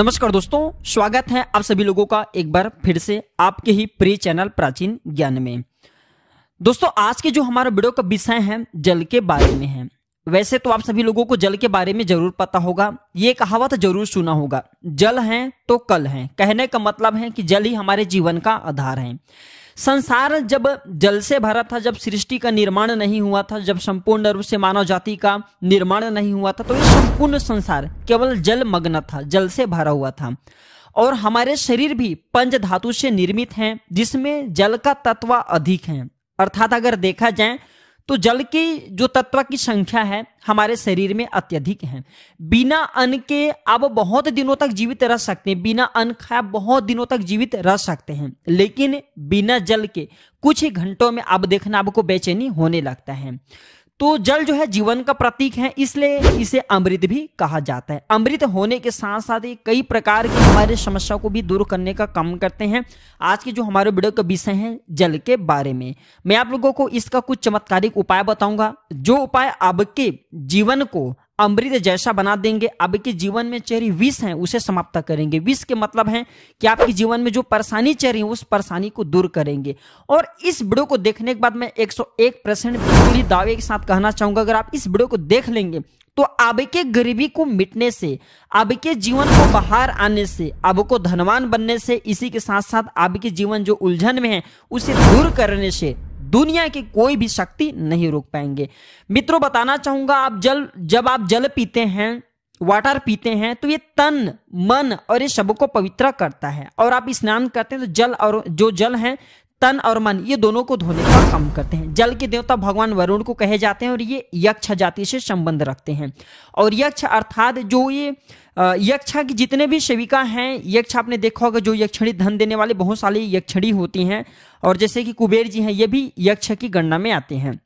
नमस्कार दोस्तों स्वागत है आप सभी लोगों का एक बार फिर से आपके ही प्रिय चैनल प्राचीन ज्ञान में दोस्तों आज के जो हमारा वीडियो का विषय है जल के बारे में है वैसे तो आप सभी लोगों को जल के बारे में जरूर पता होगा ये कहावत जरूर सुना होगा जल है तो कल है कहने का मतलब है कि जल ही हमारे जीवन का आधार है संसार जब जल से भरा था जब सृष्टि का निर्माण नहीं हुआ था जब संपूर्ण रूप से मानव जाति का निर्माण नहीं हुआ था तो ये संपूर्ण संसार केवल जल मग्न था जल से भरा हुआ था और हमारे शरीर भी पंच धातु से निर्मित हैं जिसमें जल का तत्व अधिक है अर्थात अगर देखा जाए तो जल के जो तत्व की संख्या है हमारे शरीर में अत्यधिक है बिना अन्न के आप बहुत दिनों तक जीवित रह सकते हैं बिना अन्न खाए बहुत दिनों तक जीवित रह सकते हैं लेकिन बिना जल के कुछ ही घंटों में आप देखना आपको बेचैनी होने लगता है तो जल जो है जीवन का प्रतीक है इसलिए इसे अमृत भी कहा जाता है अमृत होने के साथ साथ ये कई प्रकार की हमारे समस्या को भी दूर करने का काम करते हैं आज के जो हमारे वीडियो का विषय है जल के बारे में मैं आप लोगों को इसका कुछ चमत्कारिक उपाय बताऊंगा जो उपाय आपके जीवन को अमृत जैसा बना देंगे अब के जीवन में चेरी विष है उसे समाप्त करेंगे विष के मतलब है कि आपके जीवन में जो परेशानी चल रही है उस परेशानी को दूर करेंगे और इस वीडियो को देखने के बाद मैं 101 परसेंट पूरी दावे के साथ कहना चाहूंगा अगर आप इस वीडियो को देख लेंगे तो अब के गरीबी को मिटने से अब के जीवन को बाहर आने से अब को धनवान बनने से इसी के साथ साथ अब के जीवन जो उलझन में है उसे दूर करने से दुनिया की कोई भी शक्ति नहीं रोक पाएंगे मित्रों बताना चाहूंगा आप जल जब आप जल पीते हैं वाटर पीते हैं तो ये तन मन और ये सब को पवित्र करता है और आप स्नान करते हैं तो जल और जो जल है तन और मन ये दोनों को धोने का काम करते हैं जल के देवता भगवान वरुण को कहे जाते हैं और ये यक्ष जाति से संबंध रखते हैं और यक्ष अर्थात जो ये यक्षा की जितने भी सेविका हैं यक्ष आपने देखा होगा जो यक्षणी धन देने वाले बहुत सारी यक्षणी होती हैं और जैसे कि कुबेर जी हैं ये भी यक्ष की गणना में आते हैं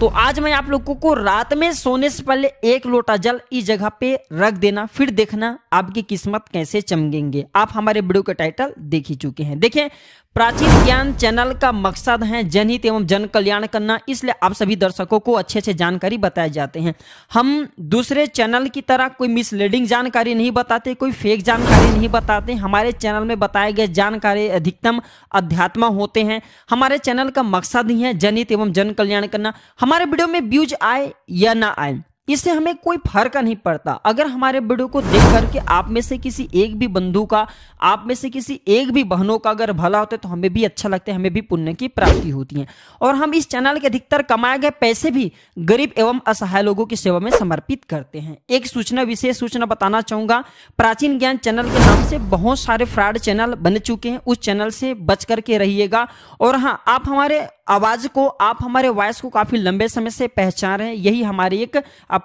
तो आज मैं आप लोगों को रात में सोने से पहले एक लोटा जल इस जगह पे रख देना फिर देखना आपकी किस्मत कैसे चमकेंगे आप हमारे वीडियो का टाइटल देख ही चुके हैं देखें प्राचीन ज्ञान चैनल का मकसद है जनहित एवं जन कल्याण करना इसलिए आप सभी दर्शकों को अच्छे अच्छे जानकारी बताए जाते हैं हम दूसरे चैनल की तरह कोई मिसलीडिंग जानकारी नहीं बताते कोई फेक जानकारी नहीं बताते हमारे चैनल में बताए गए जानकारी अधिकतम अध्यात्म होते हैं हमारे चैनल का मकसद ही है जनहित एवं जन कल्याण करना हमारे वीडियो में व्यूज आए या ना आए इससे हमें कोई फर्क नहीं पड़ता अगर हमारे वीडियो को देख करके आप में से किसी एक भी बंधु का आप में से किसी एक भी बहनों का अगर भला होता है तो हमें भी अच्छा लगता है हमें भी पुण्य की प्राप्ति होती है और हम इस चैनल के अधिकतर कमाए गए पैसे भी गरीब एवं असहाय लोगों की सेवा में समर्पित करते हैं एक सूचना विशेष सूचना बताना चाहूंगा प्राचीन ज्ञान चैनल के नाम से बहुत सारे फ्रॉड चैनल बन चुके हैं उस चैनल से बच करके रहिएगा और हाँ आप हमारे आवाज को आप हमारे वॉयस को काफी लंबे समय से पहचान रहे हैं यही हमारी एक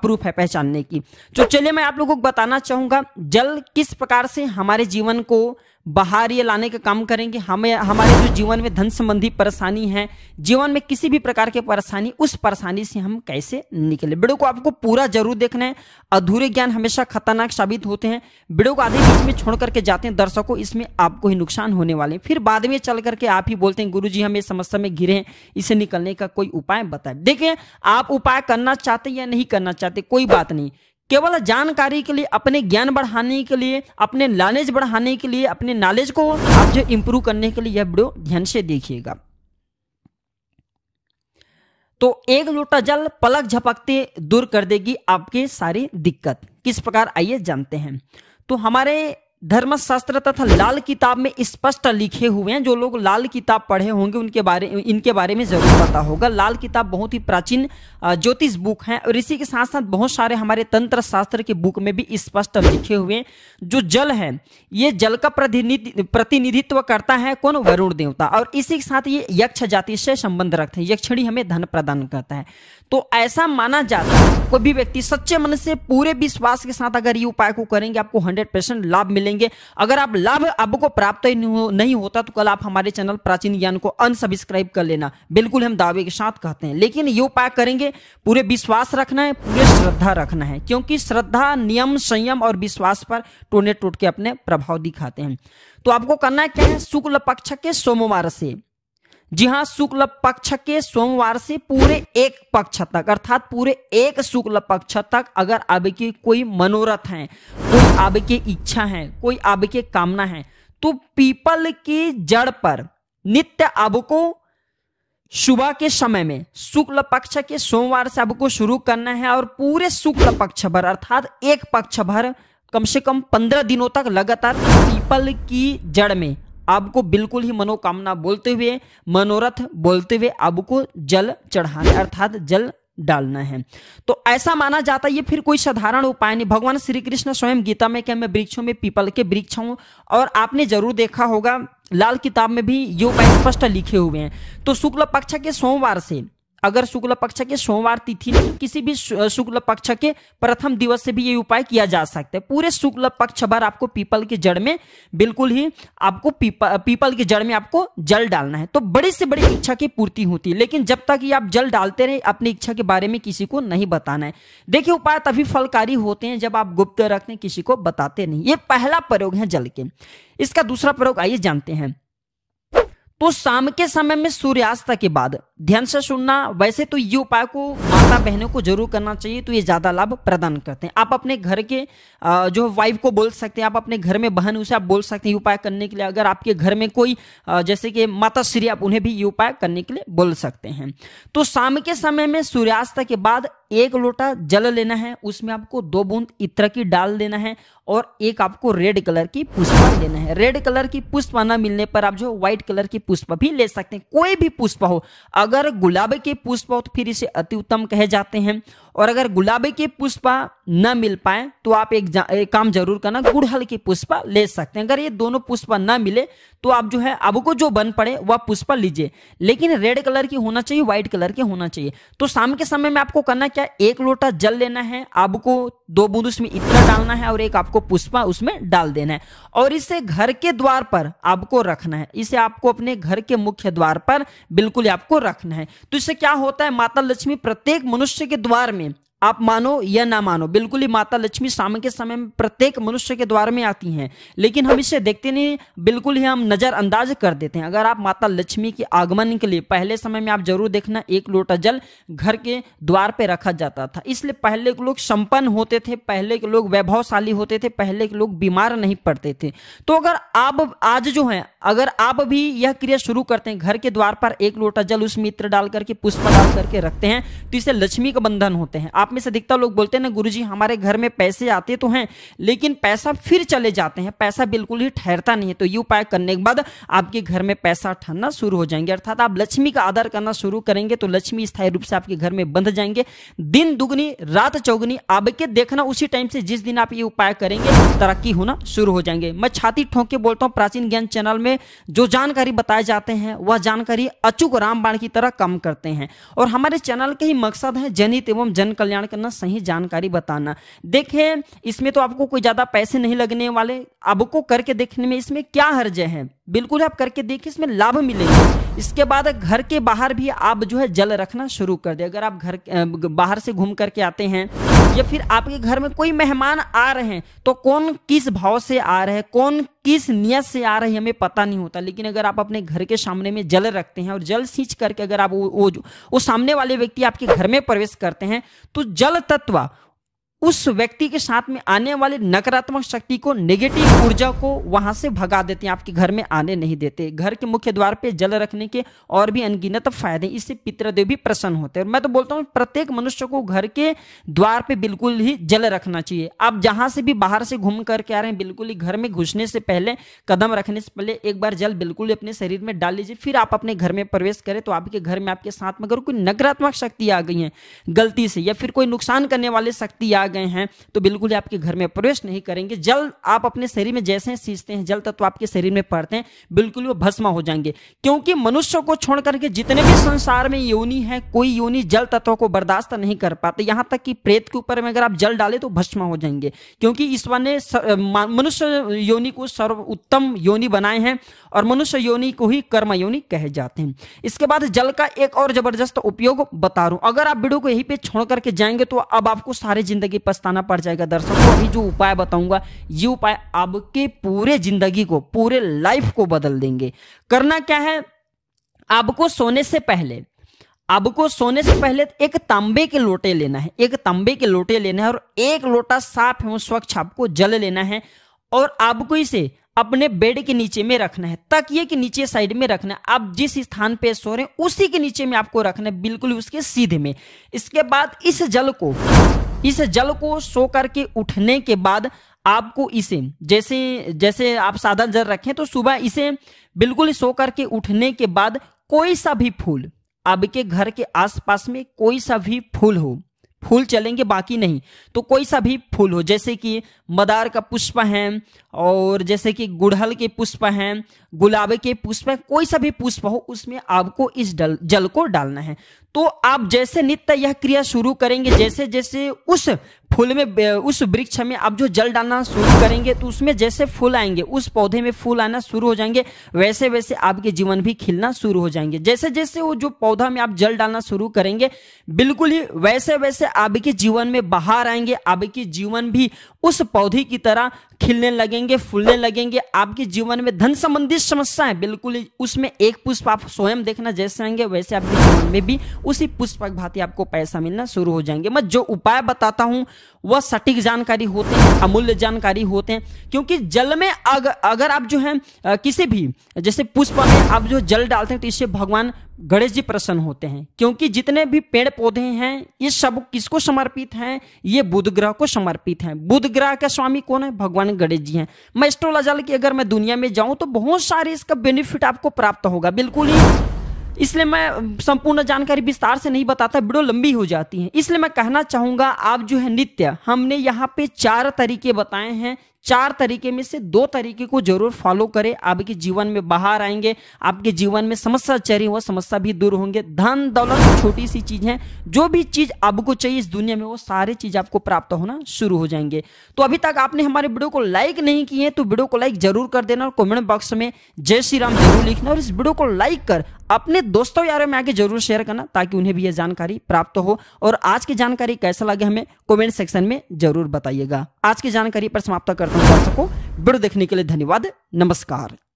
प्रूफ है पहचानने की तो चलिए मैं आप लोगों को बताना चाहूंगा जल किस प्रकार से हमारे जीवन को बाहर ये लाने का काम करेंगे हमें हमारे जो जीवन में धन संबंधी परेशानी है जीवन में किसी भी प्रकार की परेशानी उस परेशानी से हम कैसे निकले वीडियो को आपको पूरा जरूर देखना है अधूरे ज्ञान हमेशा खतरनाक साबित होते हैं वीडियो को आधे बीच में छोड़ करके जाते हैं दर्शकों इसमें आपको ही नुकसान होने वाले हैं फिर बाद में चल करके आप ही बोलते हैं गुरु जी हम इस समस्या में घिरे हैं इसे निकलने का कोई उपाय बताए देखें आप उपाय करना चाहते या नहीं करना चाहते कोई बात नहीं केवल जानकारी के लिए अपने ज्ञान बढ़ाने के लिए अपने नॉलेज बढ़ाने के लिए अपने नॉलेज को आप जो इंप्रूव करने के लिए यह वीडियो ध्यान से देखिएगा तो एक लोटा जल पलक झपकते दूर कर देगी आपके सारी दिक्कत किस प्रकार आइए जानते हैं तो हमारे धर्मशास्त्र तथा लाल किताब में स्पष्ट लिखे हुए हैं जो लोग लाल किताब पढ़े होंगे उनके बारे इनके बारे में जरूर पता होगा लाल किताब बहुत ही प्राचीन ज्योतिष बुक है और इसी के साथ साथ बहुत सारे हमारे तंत्र शास्त्र के बुक में भी स्पष्ट लिखे हुए हैं जो जल है ये जल का प्रतिनिधित्व करता है कौन वरुण देवता और इसी के साथ ये यक्ष जाति से संबंध रखते हैं यक्षणी हमें धन प्रदान करता है तो ऐसा माना जाता है कोई भी व्यक्ति सच्चे मन से पूरे विश्वास के साथ अगर ये उपाय को करेंगे आपको हंड्रेड लाभ मिले मिलेंगे अगर आप लाभ आपको प्राप्त नहीं होता तो कल आप हमारे चैनल प्राचीन ज्ञान को अनसब्सक्राइब कर लेना बिल्कुल हम दावे के साथ कहते हैं लेकिन ये उपाय करेंगे पूरे विश्वास रखना है पूरे श्रद्धा रखना है क्योंकि श्रद्धा नियम संयम और विश्वास पर टोने टोट के अपने प्रभाव दिखाते हैं तो आपको करना क्या है शुक्ल पक्ष के सोमवार से जी हाँ शुक्ल पक्ष के सोमवार से पूरे एक पक्ष तक अर्थात पूरे एक शुक्ल पक्ष तक अगर आपके कोई मनोरथ है कोई आपके इच्छा है कोई आपके कामना है तो पीपल की जड़ पर नित्य आपको सुबह के समय में शुक्ल पक्ष के सोमवार से आपको शुरू करना है और पूरे शुक्ल पक्ष भर अर्थात एक पक्ष भर कम से कम पंद्रह दिनों तक लगातार पीपल की जड़ में आपको बिल्कुल ही मनोकामना बोलते हुए मनोरथ बोलते हुए आपको जल चढ़ाना अर्थात जल डालना है तो ऐसा माना जाता है ये फिर कोई साधारण उपाय नहीं भगवान श्री कृष्ण स्वयं गीता में क्या मैं वृक्षों में पीपल के वृक्ष हूँ और आपने जरूर देखा होगा लाल किताब में भी ये उपाय स्पष्ट लिखे हुए हैं तो शुक्ल पक्ष के सोमवार से अगर शुक्ल पक्ष के सोमवार तिथि नहीं तो किसी भी शुक्ल पक्ष के प्रथम दिवस से भी ये उपाय किया जा सकता है पूरे शुक्ल पक्ष भर आपको पीपल के जड़ में बिल्कुल ही आपको पीपल पीपल के जड़ में आपको जल डालना है तो बड़ी से बड़ी इच्छा की पूर्ति होती है लेकिन जब तक ये आप जल डालते रहे अपनी इच्छा के बारे में किसी को नहीं बताना है देखिए उपाय तभी फलकारी होते हैं जब आप गुप्त रखते किसी को बताते नहीं ये पहला प्रयोग है जल के इसका दूसरा प्रयोग आइए जानते हैं तो शाम के समय में सूर्यास्त के बाद ध्यान से सुनना वैसे तो ये उपाय को माता बहनों को जरूर करना चाहिए तो ये ज्यादा लाभ प्रदान करते हैं आप अपने घर के जो वाइफ को बोल सकते हैं आप अपने घर में बहन उसे आप बोल सकते हैं उपाय करने के लिए अगर आपके घर में कोई जैसे कि माता श्री आप उन्हें भी ये उपाय करने के लिए बोल सकते हैं तो शाम के समय में सूर्यास्त के बाद एक लोटा जल लेना है उसमें आपको दो बूंद इत्र की डाल देना है और एक आपको रेड कलर की पुष्प लेना है रेड कलर की पुष्प न मिलने पर आप जो व्हाइट कलर की पुष्प भी ले सकते हैं कोई भी पुष्प हो अगर गुलाब के पुष्प हो तो फिर इसे अति उत्तम कहे जाते हैं और अगर गुलाबी की पुष्पा न मिल पाए तो आप एक, एक काम जरूर करना गुड़हल की पुष्पा ले सकते हैं अगर ये दोनों पुष्पा न मिले तो आप जो है अब को जो बन पड़े वह पुष्पा लीजिए लेकिन रेड कलर की होना चाहिए व्हाइट कलर की होना चाहिए तो शाम के समय में आपको करना क्या एक लोटा जल लेना है आपको दो बूंद उसमें इतना डालना है और एक आपको पुष्पा उसमें डाल देना है और इसे घर के द्वार पर आपको रखना है इसे आपको अपने घर के मुख्य द्वार पर बिल्कुल आपको रखना है तो इससे क्या होता है माता लक्ष्मी प्रत्येक मनुष्य के द्वार में आप मानो या ना मानो बिल्कुल ही माता लक्ष्मी शाम के समय में प्रत्येक मनुष्य के द्वार में आती हैं लेकिन हम इसे देखते नहीं बिल्कुल ही हम नज़रअंदाज कर देते हैं अगर आप माता लक्ष्मी के आगमन के लिए पहले समय में आप जरूर देखना एक लोटा जल घर के द्वार पे रखा जाता था इसलिए पहले के लोग संपन्न होते थे पहले के लोग वैभवशाली होते थे पहले के लोग बीमार नहीं पड़ते थे तो अगर आप आज जो है अगर आप भी यह क्रिया शुरू करते हैं घर के द्वार पर एक लोटा जल उस मित्र डाल करके पुष्प डाल करके रखते हैं तो इसे लक्ष्मी का बंधन होते हैं आप आप में से अधिकतर लोग बोलते हैं ना गुरुजी हमारे घर में पैसे आते तो हैं लेकिन पैसा फिर चले जाते हैं पैसा बिल्कुल ही ठहरता नहीं है तो ये उपाय करने के बाद आपके घर में पैसा ठहरना शुरू हो जाएंगे अर्थात आप लक्ष्मी का आदर करना शुरू करेंगे तो लक्ष्मी स्थायी रूप से आपके घर में बंध जाएंगे दिन दुगनी रात चौगनी आपके देखना उसी टाइम से जिस दिन आप ये उपाय करेंगे तरक्की होना शुरू हो जाएंगे मैं छाती ठोंक के बोलता हूँ प्राचीन ज्ञान चैनल में जो जानकारी बताए जाते हैं वह जानकारी अचूक रामबाण की तरह कम करते हैं और हमारे चैनल के ही मकसद है जनित एवं जन कल्याण कल्याण करना सही जानकारी बताना देखे इसमें तो आपको कोई ज़्यादा पैसे नहीं लगने वाले आपको करके देखने में इसमें क्या हर्ज है बिल्कुल आप करके देखिए इसमें लाभ मिलेगा इसके बाद घर के बाहर भी आप जो है जल रखना शुरू कर दे अगर आप घर बाहर से घूम करके आते हैं या फिर आपके घर में कोई मेहमान आ रहे हैं तो कौन किस भाव से आ रहे हैं कौन किस नियत से आ रहे हैं हमें पता नहीं होता लेकिन अगर आप अपने घर के सामने में जल रखते हैं और जल सींच करके अगर आप वो वो, वो सामने वाले व्यक्ति आपके घर में प्रवेश करते हैं तो जल तत्व उस व्यक्ति के साथ में आने वाले नकारात्मक शक्ति को नेगेटिव ऊर्जा को वहां से भगा देते हैं आपके घर में आने नहीं देते घर के मुख्य द्वार पे जल रखने के और भी अनगिनत फायदे इससे पितृदेव भी प्रसन्न होते हैं मैं तो बोलता हूँ प्रत्येक मनुष्य को घर के द्वार पे बिल्कुल ही जल रखना चाहिए आप जहां से भी बाहर से घूम करके आ रहे हैं बिल्कुल ही घर में घुसने से पहले कदम रखने से पहले एक बार जल बिल्कुल अपने शरीर में डाल लीजिए फिर आप अपने घर में प्रवेश करें तो आपके घर में आपके साथ में अगर कोई नकारात्मक शक्ति आ गई है गलती से या फिर कोई नुकसान करने वाली शक्ति आ आ गए हैं तो बिल्कुल ही आपके घर में प्रवेश नहीं करेंगे जल आप अपने शरीर में जैसे ही सींचते हैं जल तत्व आपके शरीर में पड़ते हैं बिल्कुल वो भस्मा हो जाएंगे क्योंकि मनुष्य को छोड़ करके जितने भी संसार में योनि है कोई योनि जल तत्व को बर्दाश्त नहीं कर पाते यहां तक कि प्रेत के ऊपर में अगर आप जल डाले तो भस्मा हो जाएंगे क्योंकि ईश्वर ने मनुष्य योनि को सर्व उत्तम योनि बनाए हैं और मनुष्य योनि को ही कर्म योनि कहे जाते हैं इसके बाद जल का एक और जबरदस्त उपयोग बता रहा हूं अगर आप वीडियो को यहीं पे छोड़ करके जाएंगे तो अब आपको सारी जिंदगी के पछताना पड़ जाएगा दर्शकों को अभी जो उपाय बताऊंगा ये उपाय आपके पूरे जिंदगी को पूरे लाइफ को बदल देंगे करना क्या है आपको सोने से पहले आपको सोने से पहले एक तांबे के लोटे लेना है एक तांबे के लोटे लेना है और एक लोटा साफ एवं स्वच्छ आपको जल लेना है और आपको इसे अपने बेड के नीचे में रखना है तकिए के नीचे साइड में रखना है आप जिस स्थान पे सो रहे हैं उसी के नीचे में आपको रखना है बिल्कुल उसके सीधे में इसके बाद इस जल को इस जल को सो करके उठने के बाद आपको इसे जैसे जैसे आप साधन जल रखें तो सुबह इसे बिल्कुल सो करके उठने के बाद कोई सा भी फूल आपके घर के आसपास में कोई सा भी फूल हो फूल चलेंगे बाकी नहीं तो कोई सा भी फूल हो जैसे कि मदार का पुष्प है और जैसे कि गुड़हल के पुष्प हैं गुलाब के पुष्प है कोई सा भी पुष्प हो उसमें आपको इस डल जल को डालना है तो आप जैसे नित्य यह क्रिया शुरू करेंगे जैसे जैसे उस फूल में उस वृक्ष में आप जो जल डालना शुरू करेंगे तो उसमें जैसे फूल आएंगे उस पौधे में फूल आना शुरू हो जाएंगे वैसे वैसे आपके जीवन भी खिलना शुरू हो जाएंगे जैसे जैसे वो जो पौधा में आप जल डालना शुरू करेंगे बिल्कुल ही वैसे वैसे आपके जीवन में बाहर आएंगे आपके जीवन भी उस पौधे की तरह खिलने लगेंगे फूलने लगेंगे आपके जीवन में धन संबंधित समस्याएं बिल्कुल उसमें एक पुष्प आप स्वयं देखना जैसे आएंगे वैसे आपके जीवन में भी उसी पुष्प भांति आपको पैसा मिलना शुरू हो जाएंगे मैं जो उपाय बताता हूँ वह सटीक जानकारी होते हैं अमूल्य जानकारी होते हैं क्योंकि जल में अग, अगर आप जो है किसी भी जैसे पुष्प में आप जो जल डालते हैं तो इससे भगवान गणेश जी प्रसन्न होते हैं क्योंकि जितने भी पेड़ पौधे हैं ये सब किसको समर्पित हैं ये बुध ग्रह को समर्पित हैं बुध ग्रह का स्वामी कौन है भगवान गणेश जी हैं मैं एस्ट्रोलॉजल की अगर मैं दुनिया में जाऊं तो बहुत सारे इसका बेनिफिट आपको प्राप्त होगा बिल्कुल ही इसलिए मैं संपूर्ण जानकारी विस्तार से नहीं बताता वीडियो लंबी हो जाती है इसलिए मैं कहना चाहूंगा आप जो है नित्य हमने यहाँ पे चार तरीके बताए हैं चार तरीके में से दो तरीके को जरूर फॉलो करें आपके जीवन में बाहर आएंगे आपके जीवन में समस्या चरी हुआ समस्या भी दूर होंगे धन दौलत छोटी सी चीज है जो भी चीज आपको चाहिए इस दुनिया में वो सारी चीज आपको प्राप्त होना शुरू हो जाएंगे तो अभी तक आपने हमारे वीडियो को लाइक नहीं किए तो वीडियो को लाइक जरूर कर देना और कॉमेंट बॉक्स में जय श्री राम जरूर लिखना और इस वीडियो को लाइक कर अपने दोस्तों यारों में आगे जरूर शेयर करना ताकि उन्हें भी यह जानकारी प्राप्त हो और आज की जानकारी कैसा लगे हमें कॉमेंट सेक्शन में जरूर बताइएगा आज की जानकारी पर समाप्त करता दर्शकों वीडियो देखने के लिए धन्यवाद नमस्कार